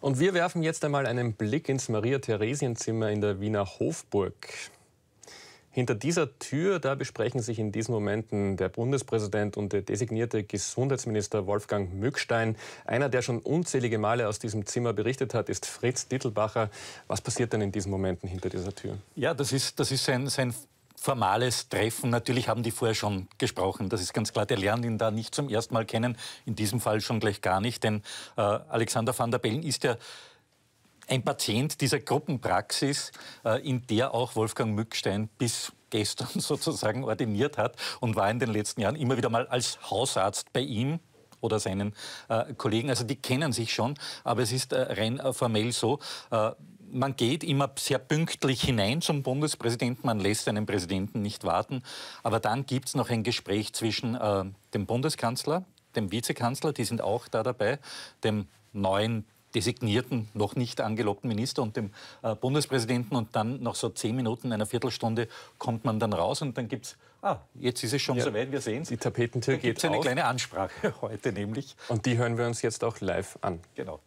Und wir werfen jetzt einmal einen Blick ins Maria-Theresien-Zimmer in der Wiener Hofburg. Hinter dieser Tür, da besprechen sich in diesen Momenten der Bundespräsident und der designierte Gesundheitsminister Wolfgang Mückstein. Einer, der schon unzählige Male aus diesem Zimmer berichtet hat, ist Fritz Dittelbacher. Was passiert denn in diesen Momenten hinter dieser Tür? Ja, das ist, das ist sein, sein formales Treffen. Natürlich haben die vorher schon gesprochen, das ist ganz klar. Der lernt ihn da nicht zum ersten Mal kennen, in diesem Fall schon gleich gar nicht, denn äh, Alexander van der Bellen ist ja ein Patient dieser Gruppenpraxis, äh, in der auch Wolfgang Mückstein bis gestern sozusagen ordiniert hat und war in den letzten Jahren immer wieder mal als Hausarzt bei ihm oder seinen äh, Kollegen. Also die kennen sich schon, aber es ist äh, rein äh, formell so, äh, man geht immer sehr pünktlich hinein zum Bundespräsidenten, man lässt einen Präsidenten nicht warten, aber dann gibt es noch ein Gespräch zwischen äh, dem Bundeskanzler, dem Vizekanzler, die sind auch da dabei, dem neuen designierten, noch nicht angelobten Minister und dem äh, Bundespräsidenten und dann nach so zehn Minuten, einer Viertelstunde kommt man dann raus und dann gibt es, ah, jetzt ist es schon ja, soweit, wir sehen es. Die Tapetentür geht auf. eine kleine Ansprache heute nämlich. Und die hören wir uns jetzt auch live an. Genau.